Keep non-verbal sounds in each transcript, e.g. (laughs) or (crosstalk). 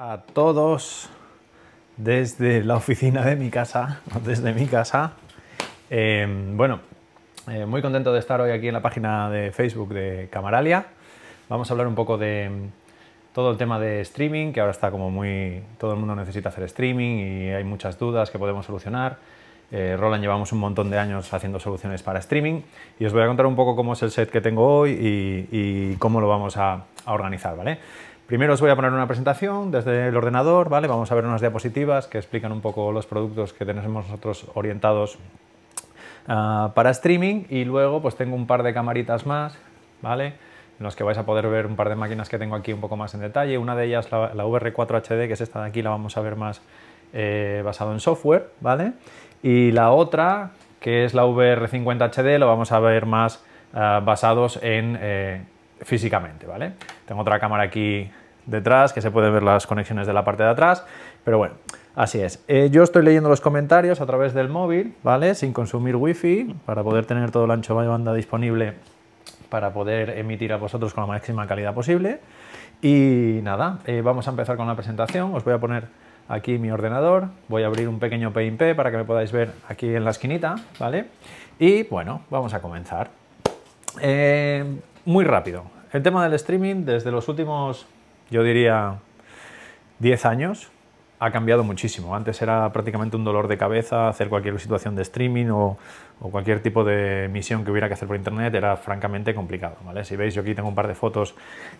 a todos desde la oficina de mi casa, (laughs) desde mi casa. Em, bueno, eh, muy contento de estar hoy aquí en la página de Facebook de Camaralia. Vamos a hablar un poco de em, todo el tema de streaming, que ahora está como muy... todo el mundo necesita hacer streaming y hay muchas dudas que podemos solucionar. Eh, Roland llevamos un montón de años haciendo soluciones para streaming y os voy a contar un poco cómo es el set que tengo hoy y, cómo lo vamos a, a organizar, ¿vale? Primero os voy a poner una presentación desde el ordenador, ¿vale? Vamos a ver unas diapositivas que explican un poco los productos que tenemos nosotros orientados ah, para streaming y luego pues tengo un par de camaritas más, ¿vale? en los que vais a poder ver un par de máquinas que tengo aquí un poco más en detalle. Una de ellas, la, VR4 HD, que es esta de aquí, la vamos a ver más eh, basado en software, ¿vale? Y la otra, que es la VR50 HD, lo vamos a ver más ah, basados en... Eh, físicamente, ¿vale? Tengo otra cámara aquí detrás, que se pueden ver las conexiones de la parte de atrás, pero bueno, así es. Eh, yo estoy leyendo los comentarios a través del móvil, ¿vale? Sin consumir wifi, para poder tener todo el ancho de banda disponible para poder emitir a vosotros con la máxima calidad posible. Y nada, eh, vamos a empezar con la presentación. Os voy a poner aquí mi ordenador, voy a abrir un pequeño PIMP para que me podáis ver aquí en la esquinita, ¿vale? Y bueno, vamos a comenzar. Eh, muy rápido, el tema del streaming desde los últimos, yo diría, 10 años ha cambiado muchísimo. Antes era prácticamente un dolor de cabeza hacer cualquier situación de streaming o, cualquier tipo de misión que hubiera que hacer por internet, era francamente complicado. ¿vale? Si veis, yo aquí tengo un par de fotos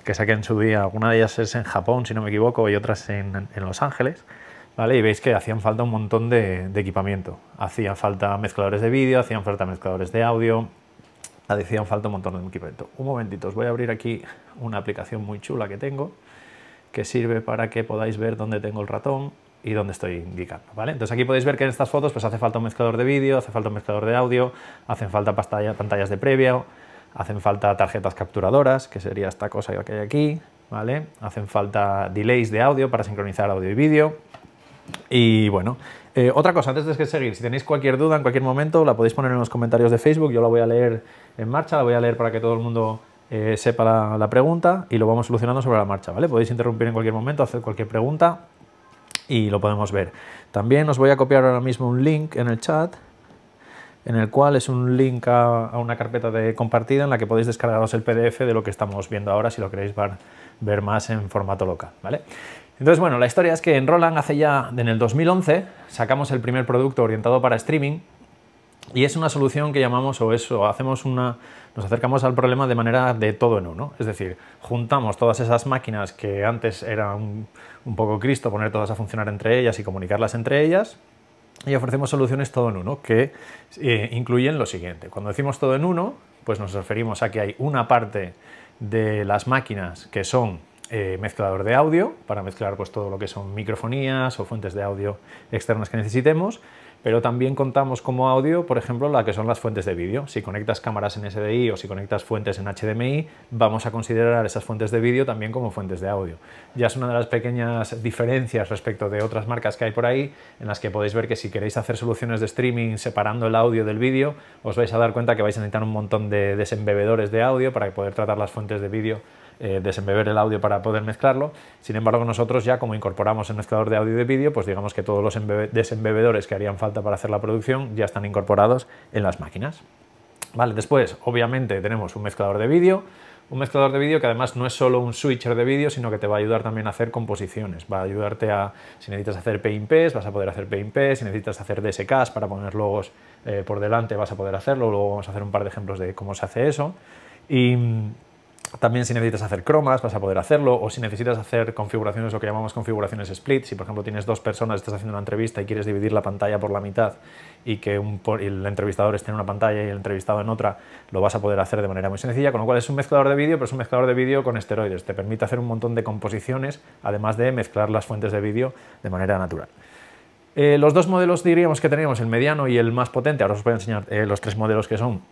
que saqué en su día, Una de ellas es en Japón, si no me equivoco, y otras en, Los Ángeles. ¿Vale? Y veis que hacían falta un montón de, de equipamiento. Hacían falta mezcladores de vídeo, hacían falta mezcladores de audio, adición falta un montón de equipamiento. Un momentito, os voy a abrir aquí una aplicación muy chula que tengo que sirve para que podáis ver dónde tengo el ratón y dónde estoy indicando, ¿vale? Entonces aquí podéis ver que en estas fotos pues hace falta un mezclador de vídeo, hace falta un mezclador de audio, hacen falta pantallas de previo, hacen falta tarjetas capturadoras, que sería esta cosa que hay aquí, ¿vale? Hacen falta delays de audio para sincronizar audio y vídeo, y bueno, eh, otra cosa, antes de que seguir, si tenéis cualquier duda en cualquier momento, la podéis poner en los comentarios de Facebook, yo la voy a leer en marcha, la voy a leer para que todo el mundo eh, sepa la, pregunta y lo vamos solucionando sobre la marcha, ¿vale? Podéis interrumpir en cualquier momento, hacer cualquier pregunta y lo podemos ver. También os voy a copiar ahora mismo un link en el chat, en el cual es un link a, una carpeta de compartida en la que podéis descargaros el PDF de lo que estamos viendo ahora si lo queréis ver más en formato local, ¿vale? Entonces, bueno, la historia es que en Roland hace ya, en el 2011, sacamos el primer producto orientado para streaming y es una solución que llamamos, o eso, hacemos una, nos acercamos al problema de manera de todo en uno. Es decir, juntamos todas esas máquinas que antes era un, poco Cristo poner todas a funcionar entre ellas y comunicarlas entre ellas, y ofrecemos soluciones todo en uno que eh, incluyen lo siguiente. Cuando decimos todo en uno, pues nos referimos a que hay una parte de las máquinas que son eh, mezclador de audio para mezclar pues, todo lo que son microfonías o fuentes de audio externas que necesitemos, pero también contamos como audio, por ejemplo, la que son las fuentes de vídeo. Si conectas cámaras en SDI o si conectas fuentes en HDMI, vamos a considerar esas fuentes de vídeo también como fuentes de audio. Ya es una de las pequeñas diferencias respecto de otras marcas que hay por ahí, en las que podéis ver que si queréis hacer soluciones de streaming separando el audio del vídeo, os vais a dar cuenta que vais a necesitar un montón de desembebedores de audio para poder tratar las fuentes de vídeo eh, desembeber el audio para poder mezclarlo. Sin embargo, nosotros ya como incorporamos el mezclador de audio y de vídeo, pues digamos que todos los desembebedores que harían falta para hacer la producción ya están incorporados en las máquinas. Vale, después, obviamente, tenemos un mezclador de vídeo, un mezclador de vídeo que además no es solo un switcher de vídeo, sino que te va a ayudar también a hacer composiciones. Va a ayudarte a, si necesitas hacer PIMPs, vas a poder hacer PIMPs, si necesitas hacer DSKs para poner logos eh, por delante, vas a poder hacerlo. Luego vamos a hacer un par de ejemplos de cómo se hace eso. Y, también si necesitas hacer cromas vas a poder hacerlo o si necesitas hacer configuraciones, lo que llamamos configuraciones split, si por ejemplo tienes dos personas, estás haciendo una entrevista y quieres dividir la pantalla por la mitad y que el entrevistador esté en una pantalla y el entrevistado en otra, lo vas a poder hacer de manera muy sencilla, con lo cual es un mezclador de vídeo, pero es un mezclador de vídeo con esteroides, te permite hacer un montón de composiciones, además de mezclar las fuentes de vídeo de manera natural. Eh, los dos modelos diríamos que tenemos, el mediano y el más potente, ahora os voy a enseñar eh, los tres modelos que son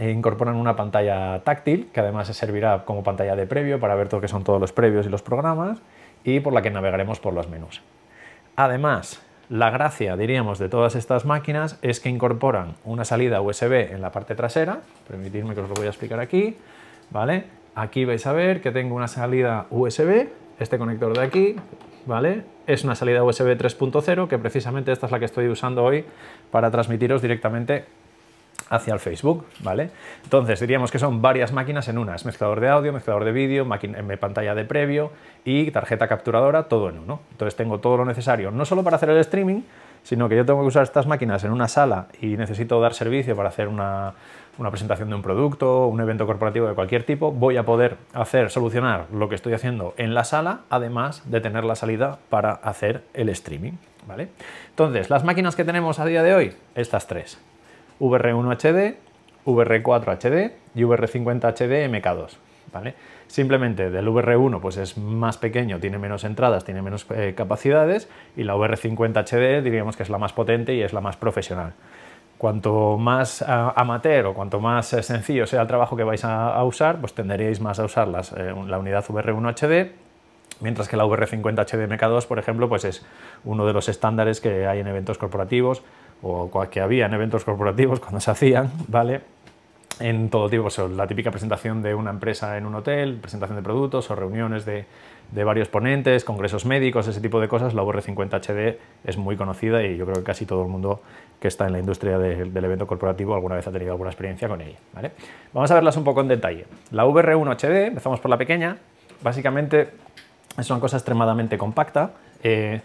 eh, incorporan una pantalla táctil, que además servirá como pantalla de previo para ver todo que son todos los previos y los programas, y por la que navegaremos por los menús. Además, la gracia, diríamos, de todas estas máquinas es que incorporan una salida USB en la parte trasera, permitidme que os lo voy a explicar aquí, ¿vale? Aquí vais a ver que tengo una salida USB, este conector de aquí, ¿vale? Es una salida USB 3.0, que precisamente esta es la que estoy usando hoy para transmitiros directamente hacia el Facebook, ¿vale? Entonces diríamos que son varias máquinas en una, es mezclador de audio, mezclador de vídeo, eh, pantalla de previo y tarjeta capturadora, todo en uno. Entonces tengo todo lo necesario, no solo para hacer el streaming, sino que yo tengo que usar estas máquinas en una sala y necesito dar servicio para hacer una, una presentación de un producto, un evento corporativo de cualquier tipo, voy a poder hacer, solucionar lo que estoy haciendo en la sala, además de tener la salida para hacer el streaming. ¿vale? Entonces, las máquinas que tenemos a día de hoy, estas tres. VR1 HD, VR4 HD y VR50 HD MK2. ¿vale? Simplemente del VR1 pues es más pequeño, tiene menos entradas, tiene menos eh, capacidades y la VR50 HD diríamos que es la más potente y es la más profesional. Cuanto más eh, amateur o cuanto más eh, sencillo sea el trabajo que vais a, usar, pues tenderíais más a usar la unidad VR1 HD mientras que la VR50 mk 2 por ejemplo, pues es uno de los estándares que hay en eventos corporativos, o que había en eventos corporativos cuando se hacían, ¿vale? En todo tipo, pues, la típica presentación de una empresa en un hotel, presentación de productos o reuniones de, de varios ponentes, congresos médicos, ese tipo de cosas, la VR50HD es muy conocida y yo creo que casi todo el mundo que está en la industria del evento corporativo alguna vez ha tenido alguna experiencia con ella. ¿vale? Vamos a verlas un poco en detalle. La VR1HD, empezamos por la pequeña, básicamente es una cosa extremadamente compacta, eh,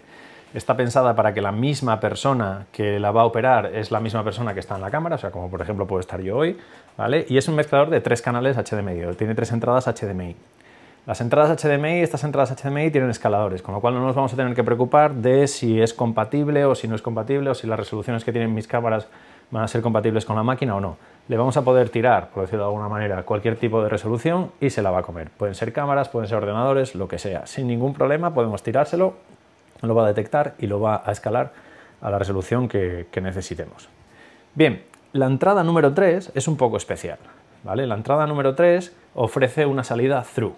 está pensada para que la misma persona que la va a operar es la misma persona que está en la cámara, o sea, como por ejemplo puedo estar yo hoy, ¿vale? Y es un mezclador de tres canales HDMI, tiene tres entradas HDMI. Las entradas HDMI, estas entradas HDMI tienen escaladores, con lo cual no nos vamos a tener que preocupar de si es compatible o si no es compatible o si las resoluciones que tienen mis cámaras van a ser compatibles con la máquina o no. Le vamos a poder tirar, por decirlo de alguna manera, cualquier tipo de resolución y se la va a comer. Pueden ser cámaras, pueden ser ordenadores, lo que sea. Sin ningún problema podemos tirárselo lo va a detectar y lo va a escalar a la resolución que, necesitemos. Bien, la entrada número 3 es un poco especial. ¿vale? La entrada número 3 ofrece una salida through.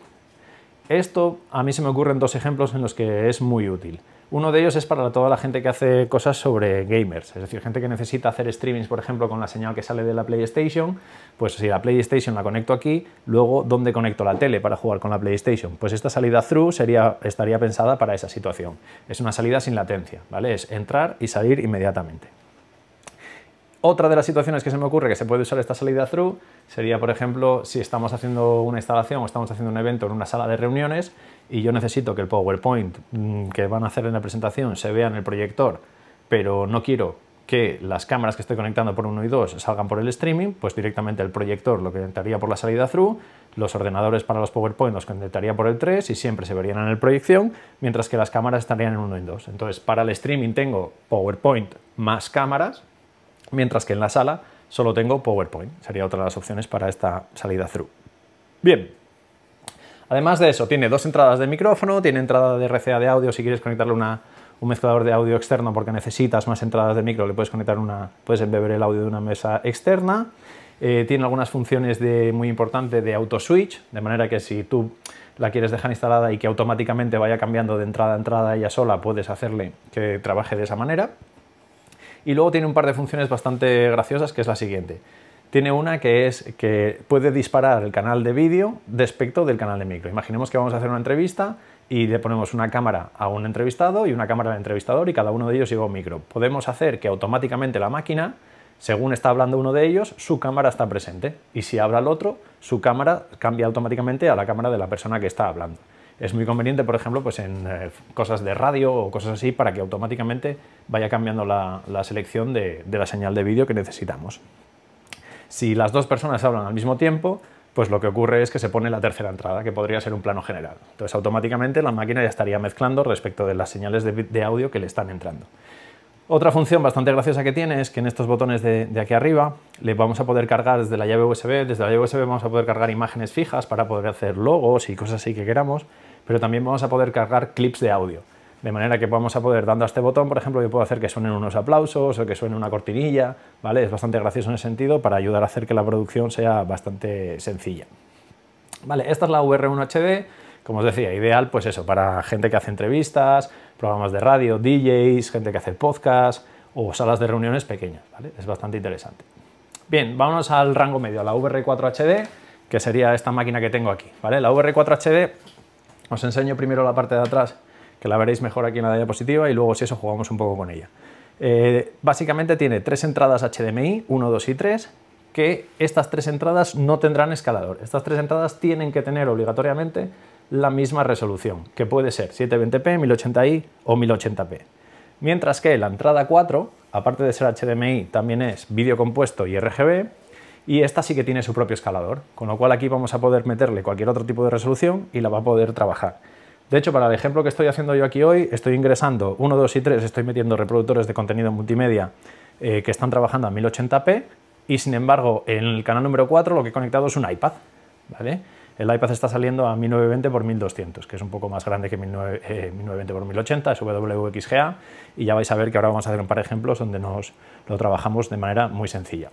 Esto a mí se me ocurren dos ejemplos en los que es muy útil. Uno de ellos es para toda la gente que hace cosas sobre gamers, es decir, gente que necesita hacer streamings, por ejemplo, con la señal que sale de la PlayStation, pues si la PlayStation la conecto aquí, luego ¿dónde conecto la tele para jugar con la PlayStation? Pues esta salida through sería, estaría pensada para esa situación. Es una salida sin latencia, ¿vale? Es entrar y salir inmediatamente. Otra de las situaciones que se me ocurre que se puede usar esta salida through sería, por ejemplo, si estamos haciendo una instalación o estamos haciendo un evento en una sala de reuniones y yo necesito que el PowerPoint mm, que van a hacer en la presentación se vea en el proyector, pero no quiero que las cámaras que estoy conectando por 1 y 2 salgan por el streaming, pues directamente el proyector lo conectaría por la salida through, los ordenadores para los PowerPoint los conectaría por el 3 y siempre se verían en el proyección, mientras que las cámaras estarían en 1 y 2. Entonces, para el streaming tengo PowerPoint más cámaras, mientras que en la sala solo tengo PowerPoint. Sería otra de las opciones para esta salida through. Bien. Además de eso, tiene dos entradas de micrófono, tiene entrada de RCA de audio si quieres conectarle una, un mezclador de audio externo porque necesitas más entradas de micro, le puedes conectar una, puedes embeber el audio de una mesa externa. Eh, tiene algunas funciones de, muy importantes de auto switch, de manera que si tú la quieres dejar instalada y que automáticamente vaya cambiando de entrada a entrada ella sola, puedes hacerle que trabaje de esa manera. Y luego tiene un par de funciones bastante graciosas, que es la siguiente. Tiene una que es que puede disparar el canal de vídeo respecto del canal de micro. Imaginemos que vamos a hacer una entrevista y le ponemos una cámara a un entrevistado y una cámara al entrevistador y cada uno de ellos lleva un micro. Podemos hacer que automáticamente la máquina, según está hablando uno de ellos, su cámara está presente. Y si habla el otro, su cámara cambia automáticamente a la cámara de la persona que está hablando es muy conveniente, por ejemplo, pues en eh, cosas de radio o cosas así, para que automáticamente vaya cambiando la, selección de, la señal de vídeo que necesitamos. Si las dos personas hablan al mismo tiempo, pues lo que ocurre es que se pone la tercera entrada, que podría ser un plano general. Entonces automáticamente la máquina ya estaría mezclando respecto de las señales de, audio que le están entrando. Otra función bastante graciosa que tiene es que en estos botones de, de, aquí arriba le vamos a poder cargar desde la llave USB, desde la llave USB vamos a poder cargar imágenes fijas para poder hacer logos y cosas así que queramos, pero también vamos a poder cargar clips de audio. De manera que vamos a poder, dando a este botón, por ejemplo, yo puedo hacer que suenen unos aplausos o que suene una cortinilla, ¿vale? Es bastante gracioso en ese sentido para ayudar a hacer que la producción sea bastante sencilla. Vale, esta es la VR1 HD, como os decía, ideal pues eso, para gente que hace entrevistas, programas de radio, DJs, gente que hace podcast o salas de reuniones pequeñas, ¿vale? Es bastante interesante. Bien, vámonos al rango medio, a la VR4 HD, que sería esta máquina que tengo aquí, ¿vale? La VR4 HD os enseño primero la parte de atrás, que la veréis mejor aquí en la diapositiva, y luego si eso jugamos un poco con ella. Eh, básicamente tiene tres entradas HDMI, 1, 2 y 3, que estas tres entradas no tendrán escalador. Estas tres entradas tienen que tener obligatoriamente la misma resolución, que puede ser 720p, 1080i o 1080p. Mientras que la entrada 4, aparte de ser HDMI, también es vídeo compuesto y RGB, y esta sí que tiene su propio escalador, con lo cual aquí vamos a poder meterle cualquier otro tipo de resolución y la va a poder trabajar. De hecho, para el ejemplo que estoy haciendo yo aquí hoy, estoy ingresando 1, 2 y 3, estoy metiendo reproductores de contenido multimedia eh, que están trabajando a 1080p y sin embargo en el canal número 4 lo que he conectado es un iPad. ¿vale? El iPad está saliendo a 1920x1200, que es un poco más grande que 1920x1080, eh, es WXGA, y ya vais a ver que ahora vamos a hacer un par de ejemplos donde nos lo trabajamos de manera muy sencilla.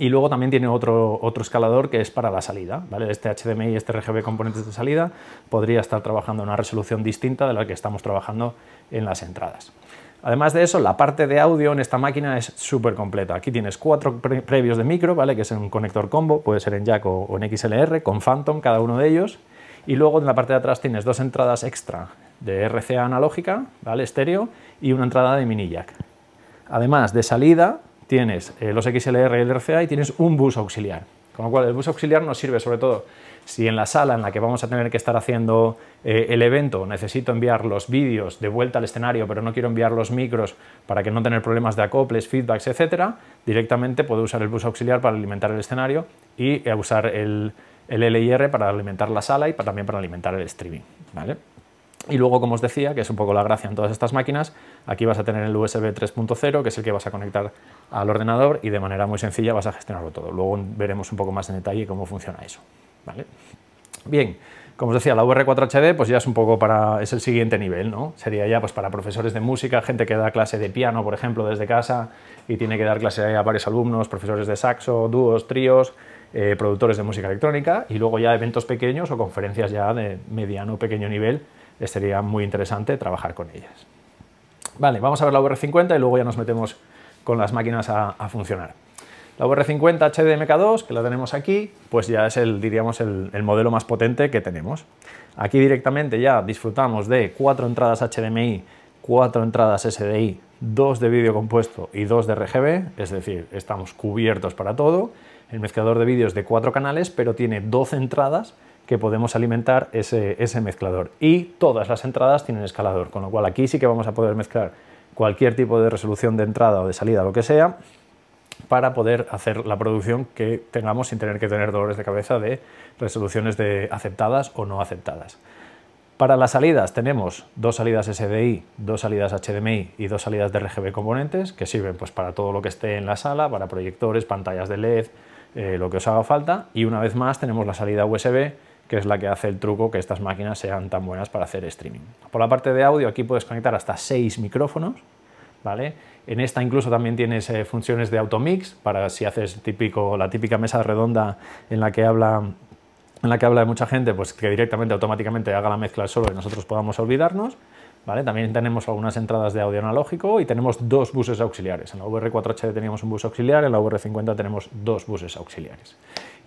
Y luego también tiene otro, otro escalador que es para la salida. ¿vale? Este HDMI y este RGB componentes de salida podría estar trabajando en una resolución distinta de la que estamos trabajando en las entradas. Además de eso, la parte de audio en esta máquina es súper completa. Aquí tienes cuatro previos de micro, ¿vale? que es un conector combo, puede ser en jack o, o, en XLR, con Phantom cada uno de ellos. Y luego en la parte de atrás tienes dos entradas extra de RCA analógica, ¿vale? estéreo, y una entrada de mini jack. Además de salida, tienes eh, los XLR y el RCA y tienes un bus auxiliar. Con lo cual, el bus auxiliar nos sirve sobre todo si en la sala en la que vamos a tener que estar haciendo eh, el evento necesito enviar los vídeos de vuelta al escenario, pero no quiero enviar los micros para que no tener problemas de acoples, feedbacks, etcétera, directamente puedo usar el bus auxiliar para alimentar el escenario y eh, usar el, LIR para alimentar la sala y también para alimentar el streaming. ¿vale? Y luego, como os decía, que es un poco la gracia en todas estas máquinas, aquí vas a tener el USB 3.0, que es el que vas a conectar al ordenador y de manera muy sencilla vas a gestionarlo todo. Luego veremos un poco más en detalle cómo funciona eso. ¿vale? Bien, como os decía, la VR4HD pues ya es un poco para, es el siguiente nivel, ¿no? Sería ya pues para profesores de música, gente que da clase de piano, por ejemplo, desde casa y tiene que dar clase a varios alumnos, profesores de saxo, dúos, tríos, eh, productores de música electrónica y luego ya eventos pequeños o conferencias ya de mediano pequeño nivel sería muy interesante trabajar con ellas. Vale, vamos a ver la VR50 y luego ya nos metemos con las máquinas a, funcionar. La VR50 HDMK2, que la tenemos aquí, pues ya es el, diríamos, el, modelo más potente que tenemos. Aquí directamente ya disfrutamos de cuatro entradas HDMI, cuatro entradas SDI, dos de vídeo compuesto y dos de RGB, es decir, estamos cubiertos para todo. El mezclador de vídeos de cuatro canales, pero tiene 12 entradas que podemos alimentar ese, mezclador. Y todas las entradas tienen escalador, con lo cual aquí sí que vamos a poder mezclar cualquier tipo de resolución de entrada o de salida, lo que sea, para poder hacer la producción que tengamos sin tener que tener dolores de cabeza de resoluciones de aceptadas o no aceptadas. Para las salidas tenemos dos salidas SDI, dos salidas HDMI y dos salidas de RGB componentes que sirven pues, para todo lo que esté en la sala, para proyectores, pantallas de LED, eh, lo que os haga falta. Y una vez más tenemos la salida USB que es la que hace el truco que estas máquinas sean tan buenas para hacer streaming. Por la parte de audio, aquí puedes conectar hasta 6 micrófonos, ¿vale? En esta incluso también tienes eh, funciones de automix, para si haces típico, la típica mesa redonda en la que habla en la que habla mucha gente, pues que directamente automáticamente haga la mezcla solo y nosotros podamos olvidarnos. También tenemos algunas entradas de audio analógico y tenemos dos buses auxiliares. En la VR4HD teníamos un bus auxiliar, en la VR50 tenemos dos buses auxiliares.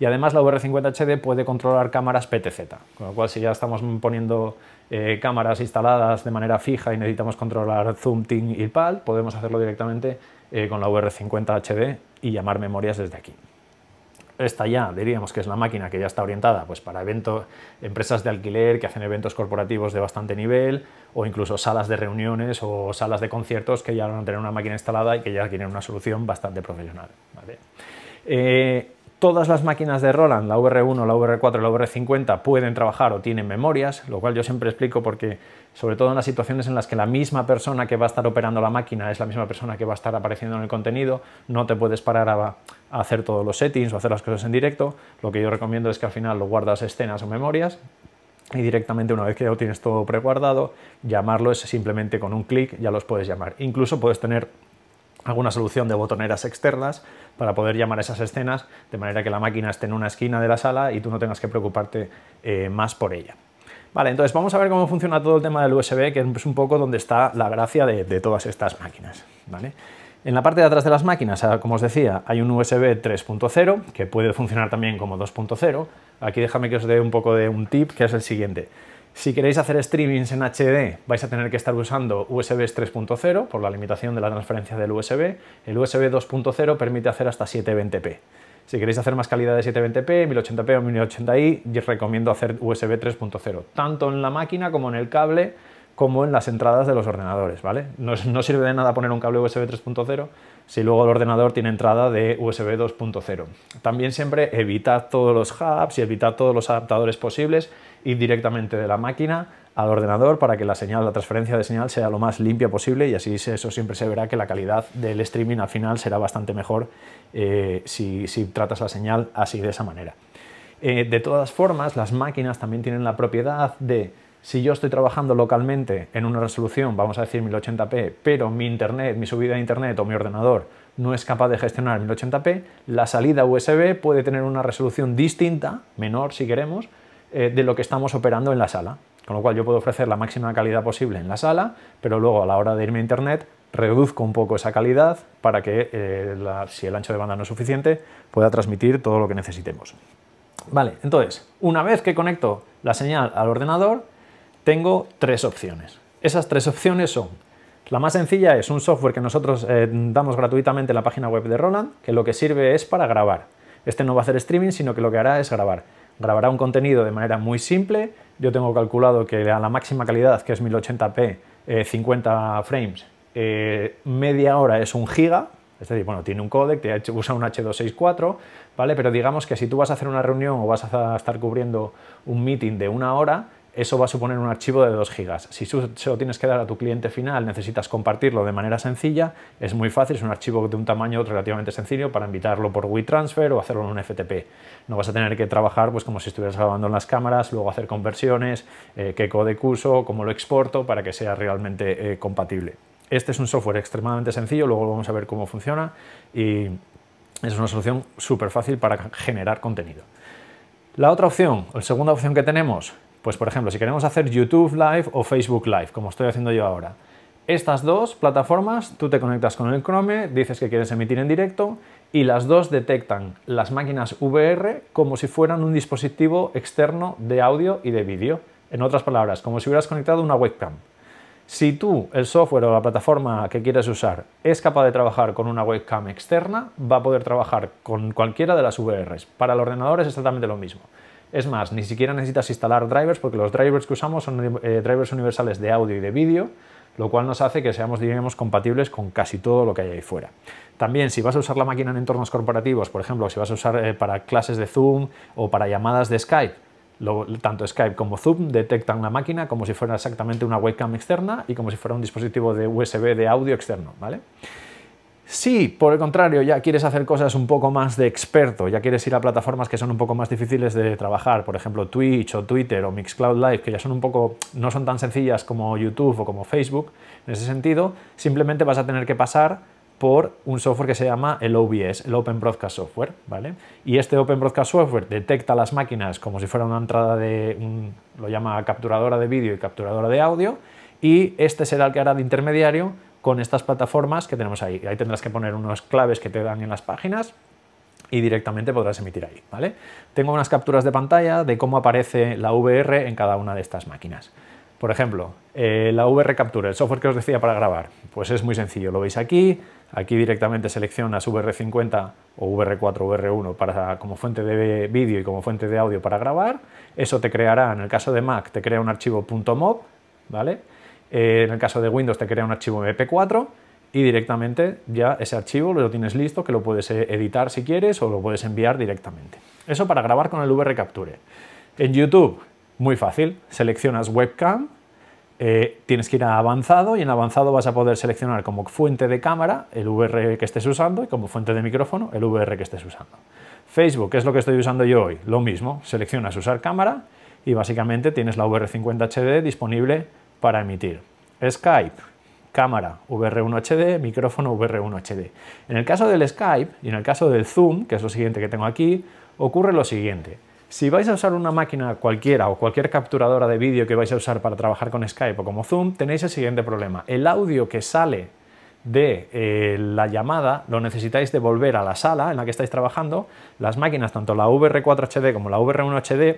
Y además la VR50HD puede controlar cámaras PTZ, con lo cual si ya estamos poniendo eh, cámaras instaladas de manera fija y necesitamos controlar zoom, ting y PAL, podemos hacerlo directamente eh, con la VR50HD y llamar memorias desde aquí esta ya diríamos que es la máquina que ya está orientada pues, para eventos, empresas de alquiler que hacen eventos corporativos de bastante nivel o incluso salas de reuniones o salas de conciertos que ya van a tener una máquina instalada y que ya tienen una solución bastante profesional. Eh, Todas las máquinas de Roland, la VR1, la VR4, la VR50, pueden trabajar o tienen memorias, lo cual yo siempre explico porque, sobre todo en las situaciones en las que la misma persona que va a estar operando la máquina es la misma persona que va a estar apareciendo en el contenido, no te puedes parar a, hacer todos los settings o hacer las cosas en directo. Lo que yo recomiendo es que al final lo guardas escenas o memorias y directamente una vez que ya lo tienes todo preguardado, llamarlo es simplemente con un clic ya los puedes llamar. Incluso puedes tener alguna solución de botoneras externas para poder llamar esas escenas de manera que la máquina esté en una esquina de la sala y tú no tengas que preocuparte eh, más por ella. Vale, entonces vamos a ver cómo funciona todo el tema del USB, que es un poco donde está la gracia de, de todas estas máquinas. ¿vale? En la parte de atrás de las máquinas, ah, como os decía, hay un USB 3.0 que puede funcionar también como 2.0. Aquí déjame que os dé un poco de un tip, que es el siguiente. Si queréis hacer streamings en HD, vais a tener que estar usando USB 3.0 por la limitación de la transferencia del USB. El USB 2.0 permite hacer hasta 720p. Si queréis hacer más calidad de 720p, 1080p o 1080i, os recomiendo hacer USB 3.0, tanto en la máquina como en el cable, como en las entradas de los ordenadores, ¿vale? No, no sirve de nada poner un cable USB 3.0 si luego el ordenador tiene entrada de USB 2.0. También siempre evitad todos los hubs y evitad todos los adaptadores posibles ir directamente de la máquina al ordenador para que la señal, la transferencia de señal sea lo más limpia posible y así eso siempre se verá que la calidad del streaming al final será bastante mejor eh, si, tratas la señal así de esa manera. Eh, de todas formas, las máquinas también tienen la propiedad de si yo estoy trabajando localmente en una resolución, vamos a decir 1080p, pero mi internet, mi subida de internet o mi ordenador no es capaz de gestionar 1080p, la salida USB puede tener una resolución distinta, menor si queremos, eh, de lo que estamos operando en la sala. Con lo cual yo puedo ofrecer la máxima calidad posible en la sala, pero luego a la hora de irme a Internet reduzco un poco esa calidad para que, eh, si el ancho de banda no es suficiente, pueda transmitir todo lo que necesitemos. Vale, entonces, una vez que conecto la señal al ordenador, tengo tres opciones. Esas tres opciones son, la más sencilla es un software que nosotros eh, damos gratuitamente en la página web de Roland, que lo que sirve es para grabar. Este no va a hacer streaming, sino que lo que hará es grabar. Grabará un contenido de manera muy simple. Yo tengo calculado que a la máxima calidad, que es 1080p, 50 eh, frames, eh, media hora es un giga. Es decir, bueno, tiene un codec, te usa un H264, ¿vale? Pero digamos que si tú vas a hacer una reunión o vas a estar cubriendo un meeting de una hora, eso va a suponer un archivo de 2 GB. Si se lo tienes que dar a tu cliente final, necesitas compartirlo de manera sencilla, es muy fácil, es un archivo de un tamaño relativamente sencillo para invitarlo por WeTransfer o hacerlo en un FTP. No vas a tener que trabajar pues, como si estuvieras grabando en las cámaras, luego hacer conversiones, eh, qué codec uso, cómo lo exporto para que sea realmente eh, compatible. Este es un software extremadamente sencillo, luego vamos a ver cómo funciona y es una solución súper fácil para generar contenido. La otra opción, la segunda opción que tenemos, pues por ejemplo, si queremos hacer YouTube Live o Facebook Live, como estoy haciendo yo ahora, estas dos plataformas, tú te conectas con el Chrome, dices que quieres emitir en directo y las dos detectan las máquinas VR como si fueran un dispositivo externo de audio y de vídeo. En otras palabras, como si hubieras conectado una webcam. Si tú, el software o la plataforma que quieres usar, es capaz de trabajar con una webcam externa, va a poder trabajar con cualquiera de las VRs. Para el ordenador es exactamente lo mismo. Es más, ni siquiera necesitas instalar drivers porque los drivers que usamos son eh, drivers universales de audio y de vídeo, lo cual nos hace que seamos, digamos, compatibles con casi todo lo que hay ahí fuera. También, si vas a usar la máquina en entornos corporativos, por ejemplo, si vas a usar eh, para clases de Zoom o para llamadas de Skype, tanto Skype como Zoom detectan la máquina como si fuera exactamente una webcam externa y como si fuera un dispositivo de USB de audio externo, ¿vale? Si, por el contrario, ya quieres hacer cosas un poco más de experto, ya quieres ir a plataformas que son un poco más difíciles de trabajar, por ejemplo Twitch o Twitter o Mixcloud Live, que ya son un poco, no son tan sencillas como YouTube o como Facebook, en ese sentido, simplemente vas a tener que pasar por un software que se llama el OBS, el Open Broadcast Software, ¿vale? Y este Open Broadcast Software detecta las máquinas como si fuera una entrada de, lo llama capturadora de vídeo y capturadora de audio, y este será el que hará de intermediario con estas plataformas que tenemos ahí. Ahí tendrás que poner unas claves que te dan en las páginas y directamente podrás emitir ahí, ¿vale? Tengo unas capturas de pantalla de cómo aparece la VR en cada una de estas máquinas. Por ejemplo, eh, la VR Capture, el software que os decía para grabar, pues es muy sencillo, lo veis aquí, aquí directamente seleccionas VR50 o VR4 VR1 para, como fuente de vídeo y como fuente de audio para grabar, eso te creará, en el caso de Mac, te crea un archivo .mob, ¿vale? Eh, en el caso de Windows te crea un archivo MP4 y directamente ya ese archivo lo tienes listo, que lo puedes eh, editar si quieres o lo puedes enviar directamente. Eso para grabar con el VR Capture. En YouTube, muy fácil, seleccionas webcam, eh, tienes que ir a avanzado y en avanzado vas a poder seleccionar como fuente de cámara el VR que estés usando y como fuente de micrófono el VR que estés usando. Facebook, que es lo que estoy usando yo hoy, lo mismo, seleccionas usar cámara y básicamente tienes la VR50 HD disponible para emitir. Skype, cámara VR1HD, micrófono VR1HD. En el caso del Skype y en el caso del Zoom, que es lo siguiente que tengo aquí, ocurre lo siguiente. Si vais a usar una máquina cualquiera o cualquier capturadora de vídeo que vais a usar para trabajar con Skype o como Zoom, tenéis el siguiente problema. El audio que sale de eh, la llamada lo necesitáis devolver a la sala en la que estáis trabajando. Las máquinas, tanto la VR4HD como la VR1HD,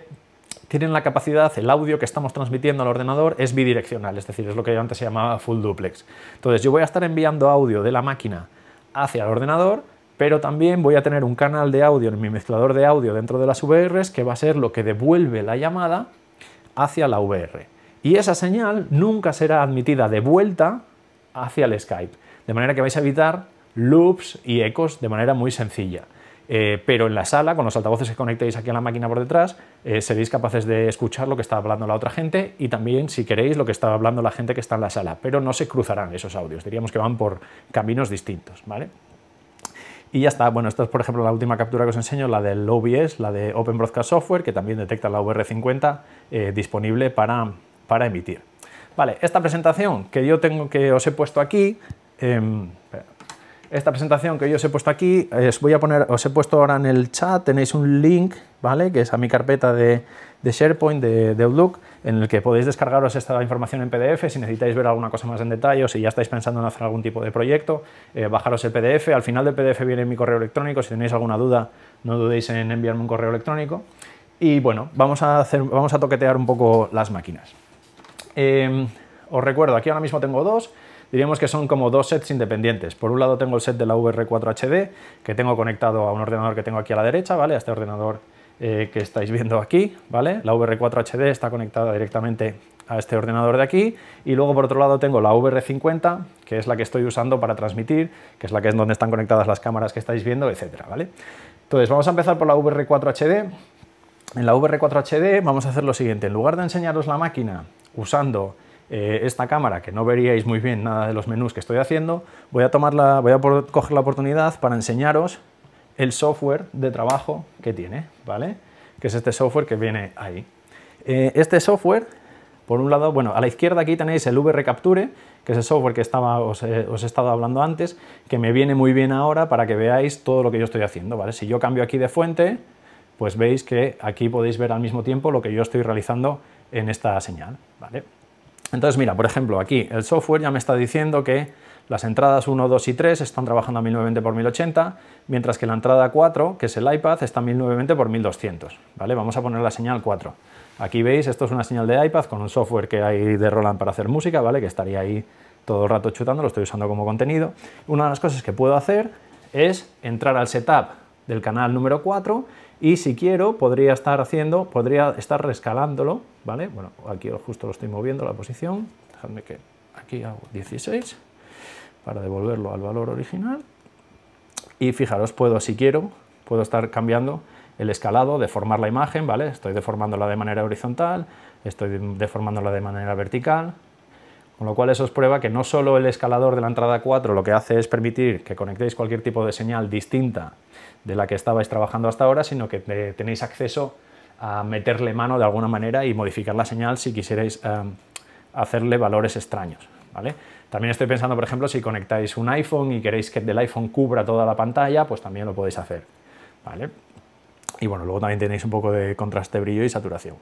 tienen la capacidad, el audio que estamos transmitiendo al ordenador es bidireccional, es decir, es lo que antes se llamaba full duplex. Entonces yo voy a estar enviando audio de la máquina hacia el ordenador, pero también voy a tener un canal de audio en mi mezclador de audio dentro de las VRs que va a ser lo que devuelve la llamada hacia la VR. Y esa señal nunca será admitida de vuelta hacia el Skype, de manera que vais a evitar loops y ecos de manera muy sencilla. Eh, pero en la sala, con los altavoces que conectéis aquí a la máquina por detrás, eh, seréis capaces de escuchar lo que está hablando la otra gente y también, si queréis, lo que está hablando la gente que está en la sala, pero no se cruzarán esos audios, diríamos que van por caminos distintos, ¿vale? Y ya está, bueno, esta es por ejemplo la última captura que os enseño, la del OBS, la de Open Broadcast Software, que también detecta la VR50 eh, disponible para, emitir. Vale, esta presentación que yo tengo que os he puesto aquí, em, esta presentación que yo os he puesto aquí, os voy a poner, os he puesto ahora en el chat, tenéis un link, ¿vale? Que es a mi carpeta de, SharePoint, de, Outlook, en el que podéis descargaros esta información en PDF si necesitáis ver alguna cosa más en detalle o si ya estáis pensando en hacer algún tipo de proyecto, eh, bajaros el PDF, al final del PDF viene mi correo electrónico, si tenéis alguna duda no dudéis en enviarme un correo electrónico. Y bueno, vamos a, hacer, vamos a toquetear un poco las máquinas. Eh, os recuerdo, aquí ahora mismo tengo dos, diríamos que son como dos sets independientes. Por un lado tengo el set de la VR4 HD, que tengo conectado a un ordenador que tengo aquí a la derecha, ¿vale? A este ordenador eh, que estáis viendo aquí, ¿vale? La VR4 HD está conectada directamente a este ordenador de aquí y luego por otro lado tengo la VR50 que es la que estoy usando para transmitir, que es la que es donde están conectadas las cámaras que estáis viendo, etcétera, ¿vale? Entonces vamos a empezar por la VR4 HD. En la VR4 HD vamos a hacer lo siguiente, en lugar de enseñaros la máquina usando eh, esta cámara, que no veríais muy bien nada de los menús que estoy haciendo, voy a, tomar la, voy a coger la oportunidad para enseñaros el software de trabajo que tiene, ¿vale? Que es este software que viene ahí. Eh, este software, por un lado, bueno, a la izquierda aquí tenéis el VR que es el software que estaba, os, os, he estado hablando antes, que me viene muy bien ahora para que veáis todo lo que yo estoy haciendo, ¿vale? Si yo cambio aquí de fuente, pues veis que aquí podéis ver al mismo tiempo lo que yo estoy realizando en esta señal, ¿vale? Entonces, mira, por ejemplo, aquí el software ya me está diciendo que las entradas 1, 2 y 3 están trabajando a 1920x1080, mientras que la entrada 4, que es el iPad, está a 1920x1200. ¿vale? Vamos a poner la señal 4. Aquí veis, esto es una señal de iPad con un software que hay de Roland para hacer música, ¿vale? que estaría ahí todo el rato chutando, lo estoy usando como contenido. Una de las cosas que puedo hacer es entrar al setup del canal número 4 y si quiero podría estar haciendo, podría estar rescalándolo, ¿vale? Bueno, aquí justo lo estoy moviendo la posición, dejadme que aquí hago 16 para devolverlo al valor original y fijaros, puedo si quiero, puedo estar cambiando el escalado, deformar la imagen, ¿vale? Estoy deformándola de manera horizontal, estoy deformándola de manera vertical, con lo cual eso os prueba que no solo el escalador de la entrada 4 lo que hace es permitir que conectéis cualquier tipo de señal distinta de la que estabais trabajando hasta ahora, sino que tenéis acceso a meterle mano de alguna manera y modificar la señal si quisierais em, hacerle valores extraños. ¿vale? También estoy pensando, por ejemplo, si conectáis un iPhone y queréis que el iPhone cubra toda la pantalla, pues también lo podéis hacer. ¿vale? Y bueno, luego también tenéis un poco de contraste, brillo y saturación.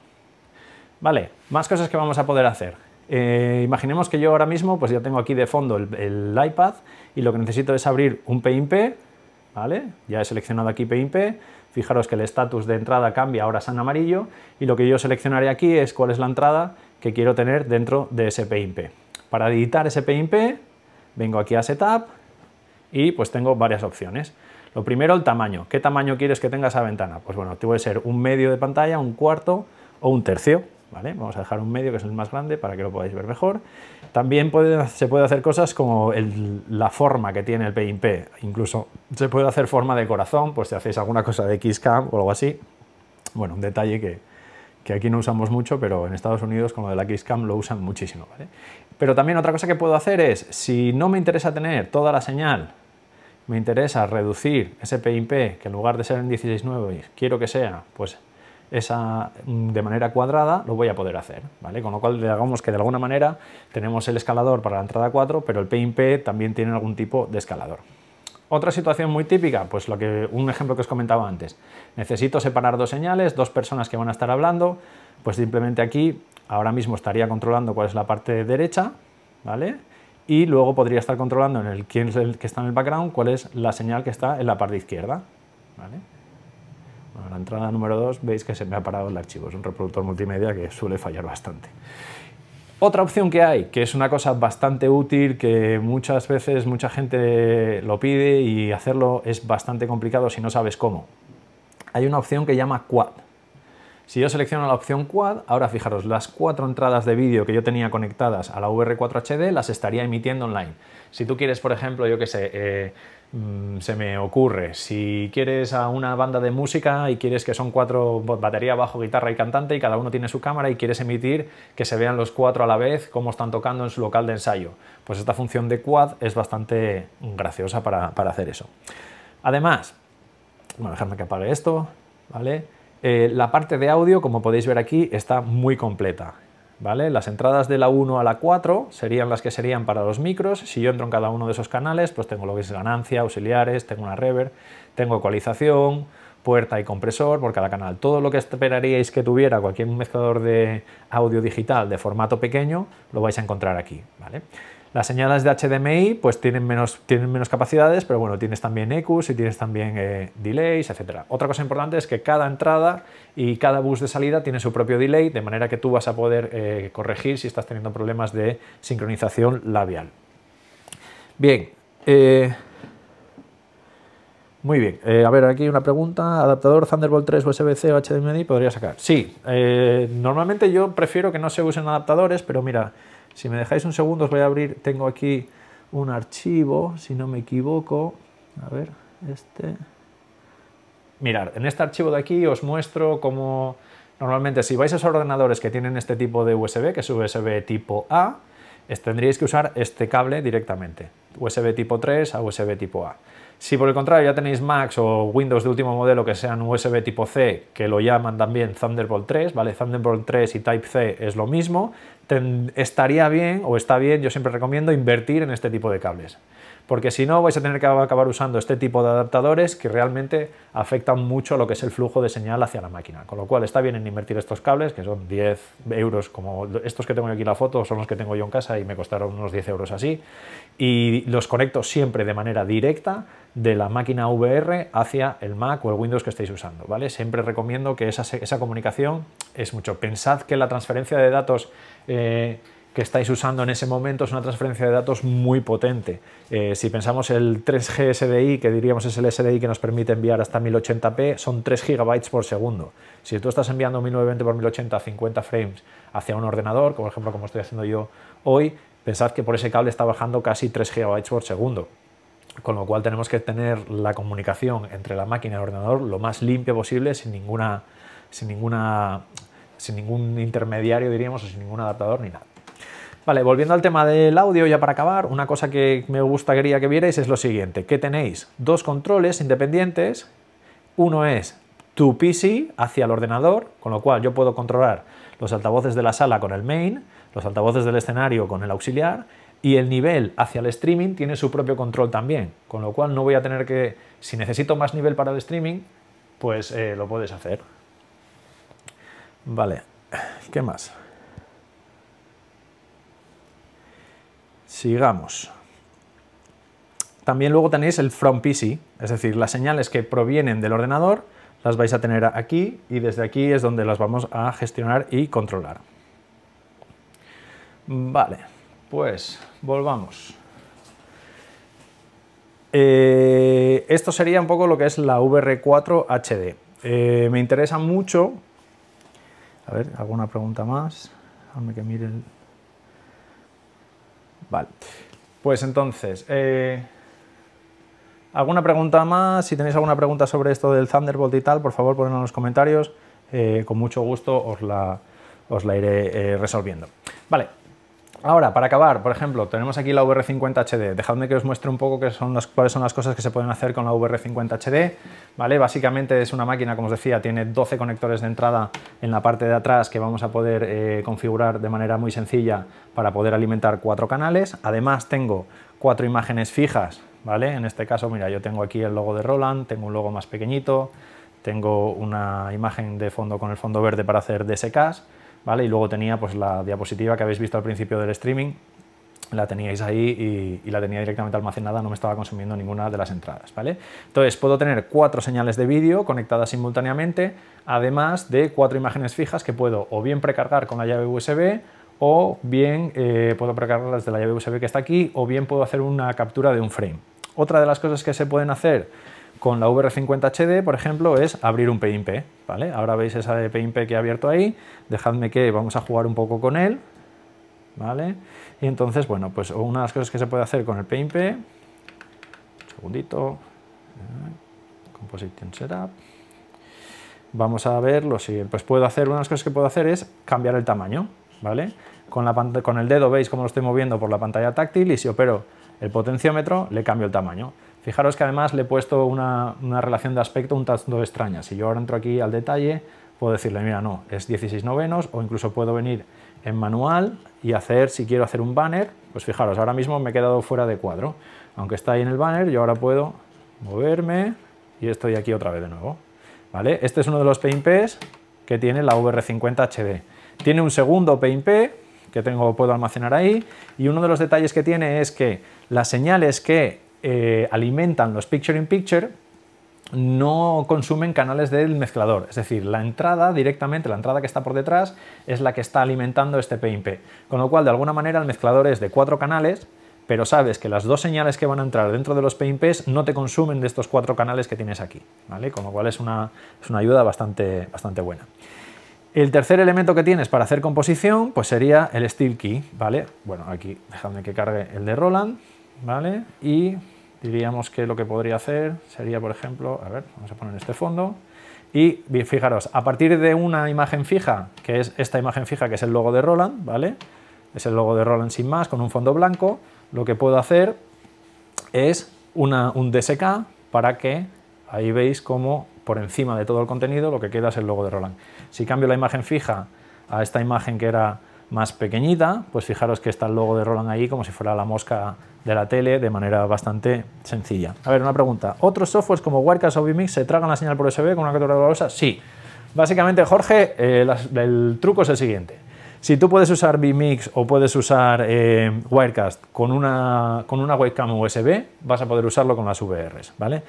Vale, más cosas que vamos a poder hacer. Eh, imaginemos que yo ahora mismo pues ya tengo aquí de fondo el, iPad y lo que necesito es abrir un PIMP, ¿vale? Ya he seleccionado aquí PINP fijaros que el estatus de entrada cambia, ahora es en amarillo, y lo que yo seleccionaré aquí es cuál es la entrada que quiero tener dentro de ese PIMP. Para editar ese PIMP, vengo aquí a Setup y pues tengo varias opciones. Lo primero, el tamaño. ¿Qué tamaño quieres que tenga esa ventana? Pues bueno, te puede ser un medio de pantalla, un cuarto o un tercio. Vamos a dejar un medio que es el más grande para que lo podáis ver mejor. También se puede hacer cosas como la forma que tiene el PIP, incluso se puede hacer forma de corazón, pues si hacéis alguna cosa de Xcam o algo así. Bueno, un detalle que, que aquí no usamos mucho, pero en Estados Unidos con lo de la Xcam lo usan muchísimo. ¿vale? Pero también otra cosa que puedo hacer es, si no me interesa tener toda la señal, me interesa reducir ese PIP, que en lugar de ser en 16.9 quiero que sea, pues esa, mm, de manera cuadrada, lo voy a poder hacer. ¿vale? Con lo cual, digamos que de alguna manera tenemos el escalador para la entrada 4, pero el pimp también tiene algún tipo de escalador. Otra situación muy típica, pues lo que, un ejemplo que os comentaba antes. Necesito separar dos señales, dos personas que van a estar hablando, pues simplemente aquí ahora mismo estaría controlando cuál es la parte derecha, ¿vale? Y luego podría estar controlando en el quién es el que está en el background, cuál es la señal que está en la parte izquierda, ¿vale? la entrada número 2 veis que se me ha parado el archivo, es un reproductor multimedia que suele fallar bastante. Otra opción que hay, que es una cosa bastante útil, que muchas veces mucha gente lo pide y hacerlo es bastante complicado si no sabes cómo. Hay una opción que llama Quad. Si yo selecciono la opción Quad, ahora fijaros, las cuatro entradas de vídeo que yo tenía conectadas a la VR4HD las estaría emitiendo online. Si tú quieres, por ejemplo, yo qué sé, eh, Mm, se me ocurre, si quieres a una banda de música y quieres que son cuatro, batería, bajo, guitarra y cantante, y cada uno tiene su cámara y quieres emitir que se vean los cuatro a la vez cómo están tocando en su local de ensayo, pues esta función de quad es bastante graciosa para, hacer eso. Además, bueno, dejadme que apague esto, ¿vale? Eh, la parte de audio, como podéis ver aquí, está muy completa. Las entradas de la 1 a la 4 serían las que serían para los micros. Si yo entro en cada uno de esos canales, pues tengo lo que es ganancia, auxiliares, tengo una reverb, tengo ecualización, puerta y compresor por cada canal. Todo lo que esperaríais que tuviera cualquier mezclador de audio digital de formato pequeño, lo vais a encontrar aquí, ¿vale? Las señales de HDMI pues tienen menos, tienen menos capacidades, pero bueno, tienes también EQs y tienes también eh, delays, etc. Otra cosa importante es que cada entrada y cada bus de salida tiene su propio delay, de manera que tú vas a poder eh, corregir si estás teniendo problemas de sincronización labial. Bien, eh, muy bien. a ver, aquí una pregunta. ¿Adaptador Thunderbolt 3 USB-C o HDMI podría sacar? Sí. normalmente yo prefiero que no se usen adaptadores, pero mira, si me dejáis un segundo os voy a abrir, tengo aquí un archivo, si no me equivoco, a ver, este... Mirad, en este archivo de aquí os muestro cómo normalmente si vais a esos ordenadores que tienen este tipo de USB, que es USB tipo A, tendríais que usar este cable directamente, USB tipo 3 a USB tipo A. Si por el contrario ya tenéis Macs o Windows de último modelo que sean USB tipo C, que lo llaman también Thunderbolt 3, ¿vale? Thunderbolt 3 y Type-C es lo mismo, estaría bien o está bien, yo siempre recomiendo invertir en este tipo de cables porque si no vais a tener que acabar usando este tipo de adaptadores que realmente afectan mucho lo que es el flujo de señal hacia la máquina, con lo cual está bien en invertir estos cables, que son 10 euros, como estos que tengo aquí en la foto, son los que tengo yo en casa y me costaron unos 10 euros así, y los conecto siempre de manera directa de la máquina VR hacia el Mac o el Windows que estéis usando, ¿vale? Siempre recomiendo que esa, comunicación es mucho. Pensad que la transferencia de datos eh, que estáis usando en ese momento es una transferencia de datos muy potente. Eh, si pensamos el 3G SDI, que diríamos es el SDI que nos permite enviar hasta 1080p, son 3 GB por segundo. Si tú estás enviando 1920x1080 a 50 frames hacia un ordenador, por ejemplo como estoy haciendo yo hoy, pensad que por ese cable está bajando casi 3 GB por segundo. Con lo cual tenemos que tener la comunicación entre la máquina y el ordenador lo más limpia posible, sin ninguna, sin ninguna, sin ningún intermediario diríamos, o sin ningún adaptador ni nada. Vale, volviendo al tema del audio, ya para acabar, una cosa que me gustaría que vierais es lo siguiente, que tenéis dos controles independientes, uno es tu PC hacia el ordenador, con lo cual yo puedo controlar los altavoces de la sala con el main, los altavoces del escenario con el auxiliar y el nivel hacia el streaming tiene su propio control también, con lo cual no voy a tener que, si necesito más nivel para el streaming, pues eh, lo puedes hacer. Vale, ¿qué más? Sigamos. También luego tenéis el From PC, es decir, las señales que provienen del ordenador las vais a tener aquí y desde aquí es donde las vamos a gestionar y controlar. Vale, pues volvamos. Eh, esto sería un poco lo que es la VR4 HD. Eh, me interesa mucho... A ver, alguna pregunta más. que mire Vale. Pues entonces, eh, ¿alguna pregunta más? Si tenéis alguna pregunta sobre esto del Thunderbolt y tal, por favor ponedla en los comentarios. Eh, con mucho gusto os la, os la iré eh, resolviendo. Vale, Ahora, para acabar, por ejemplo, tenemos aquí la VR50HD. Dejadme que os muestre un poco qué son cuáles son las cosas que se pueden hacer con la VR50HD. ¿vale? Básicamente es una máquina, como os decía, tiene 12 conectores de entrada en la parte de atrás que vamos a poder eh, configurar de manera muy sencilla para poder alimentar cuatro canales. Además tengo cuatro imágenes fijas, ¿vale? En este caso, mira, yo tengo aquí el logo de Roland, tengo un logo más pequeñito, tengo una imagen de fondo con el fondo verde para hacer DSKs ¿vale? Y luego tenía pues la diapositiva que habéis visto al principio del streaming, la teníais ahí y, la tenía directamente almacenada, no me estaba consumiendo ninguna de las entradas, ¿vale? Entonces puedo tener cuatro señales de vídeo conectadas simultáneamente, además de cuatro imágenes fijas que puedo o bien precargar con la llave USB o bien eh, puedo precargarlas de la llave USB que está aquí o bien puedo hacer una captura de un frame. Otra de las cosas que se pueden hacer con la VR50HD, por ejemplo, es abrir un PIMP, ¿vale? Ahora veis esa de PIMP que he abierto ahí, dejadme que vamos a jugar un poco con él, ¿vale? Y entonces, bueno, pues una de las cosas que se puede hacer con el PIMP, un segundito, eh, Composition Setup, vamos a ver lo siguiente, pues puedo hacer, una de las cosas que puedo hacer es cambiar el tamaño, ¿vale? Con, la con el dedo veis cómo lo estoy moviendo por la pantalla táctil y si opero el potenciómetro le cambio el tamaño. Fijaros que además le he puesto una, relación de aspecto un tanto extraña. Si yo ahora entro aquí al detalle, puedo decirle, mira, no, es 16 novenos, o incluso puedo venir en manual y hacer, si quiero hacer un banner, pues fijaros, ahora mismo me he quedado fuera de cuadro. Aunque está ahí en el banner, yo ahora puedo moverme y estoy aquí otra vez de nuevo. ¿Vale? Este es uno de los PIMPs que tiene la VR50 HD. Tiene un segundo PIMP que tengo, puedo almacenar ahí y uno de los detalles que tiene es que las señales que eh, alimentan los picture in picture no consumen canales del mezclador, es decir, la entrada directamente, la entrada que está por detrás es la que está alimentando este PIMP, con lo cual de alguna manera el mezclador es de cuatro canales, pero sabes que las dos señales que van a entrar dentro de los PIMPs no te consumen de estos cuatro canales que tienes aquí, ¿vale? Con lo cual es una, es una ayuda bastante, bastante buena. El tercer elemento que tienes para hacer composición pues sería el steel key, ¿vale? Bueno, aquí déjame que cargue el de Roland, ¿vale? Y diríamos que lo que podría hacer sería, por ejemplo, a ver, vamos a poner este fondo, y fijaros, a partir de una imagen fija, que es esta imagen fija, que es el logo de Roland, ¿vale? Es el logo de Roland sin más, con un fondo blanco, lo que puedo hacer es un DSK para que ahí veis cómo por encima de todo el contenido lo que queda es el logo de Roland. Si cambio la imagen fija a esta imagen que era más pequeñita, pues fijaros que está el logo de Roland ahí como si fuera la mosca de la tele de manera bastante sencilla. A ver, una pregunta. ¿Otros softwares como Wirecast o VMIX se tragan la señal por USB con una de bolsa. Sí. Básicamente, Jorge, eh, el truco es el siguiente. Si tú puedes usar Vmix o puedes usar eh, Wirecast con una, con una webcam USB, vas a poder usarlo con las VRs, ¿vale?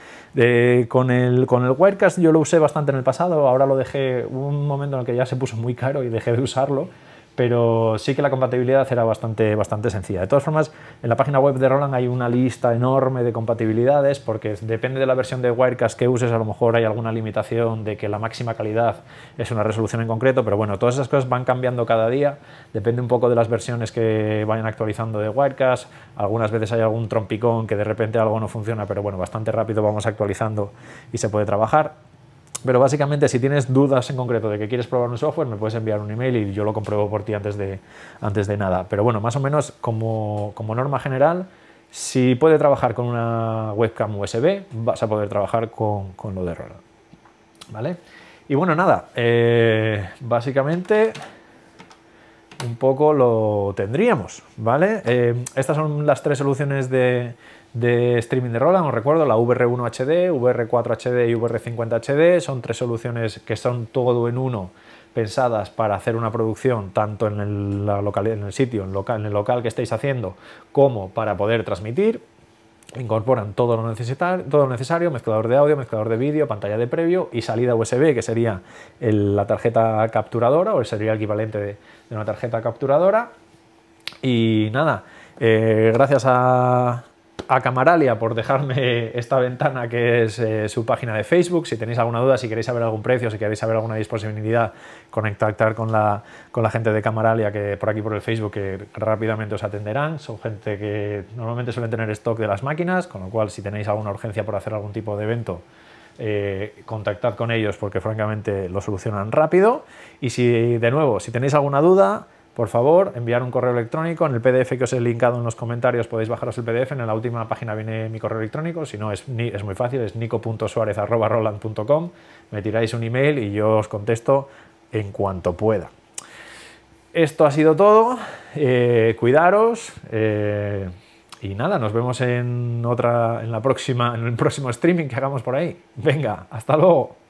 con, el, con el Wirecast yo lo usé bastante en el pasado, ahora lo dejé un momento en el que ya se puso muy caro y dejé de usarlo, pero sí que la compatibilidad era bastante, sencilla. De todas formas, en la página web de Roland hay una lista enorme de compatibilidades, porque depende de la versión de Wirecast que uses, a lo mejor hay alguna limitación de que la máxima calidad es una resolución en concreto, pero bueno, todas esas cosas van cambiando cada día, depende un poco de las versiones que vayan actualizando de Wirecast, algunas veces hay algún trompicón que de repente algo no funciona, pero bueno, bastante rápido vamos actualizando y se puede trabajar. Pero básicamente, si tienes dudas en concreto de que quieres probar un software, me puedes enviar un email y yo lo compruebo por ti antes de, antes de nada. Pero bueno, más o menos como, norma general, si puede trabajar con una webcam USB, vas a poder trabajar con, lo de Roland. ¿Vale? Y bueno, nada, eh, básicamente un poco lo tendríamos, ¿vale? Eh, estas son las tres soluciones de, de streaming de Roland, os recuerdo, la VR1 HD, VR4 HD y VR50 HD, son tres soluciones que son todo en uno pensadas para hacer una producción tanto en el, en el sitio, en, el local que estáis haciendo, como para poder transmitir, incorporan todo lo, todo lo necesario, mezclador de audio, mezclador de vídeo, pantalla de previo y salida USB, que sería la tarjeta capturadora o sería el equivalente de, una tarjeta capturadora. Y nada, eh, gracias a, a Camaralia por dejarme esta ventana que es eh, su página de Facebook. Si tenéis alguna duda, si queréis saber algún precio, si queréis saber alguna disponibilidad, contactar con la, con la gente de Camaralia que por aquí por el Facebook que rápidamente os atenderán. Son gente que normalmente suelen tener stock de las máquinas, con lo cual si tenéis alguna urgencia por hacer algún tipo de evento, eh, contactad con ellos porque francamente lo solucionan rápido. Y si de nuevo, si tenéis alguna duda, por favor, enviar un correo electrónico. En el PDF que os he linkado en los comentarios podéis bajaros el PDF. En la última página viene mi correo electrónico. Si no, es, muy fácil, es nico.suarez.roland.com. Me tiráis un email y yo os contesto en cuanto pueda. Esto ha sido todo. Eh, cuidaros. Eh, y nada, nos vemos en otra, en la próxima, en el próximo streaming que hagamos por ahí. Venga, hasta luego.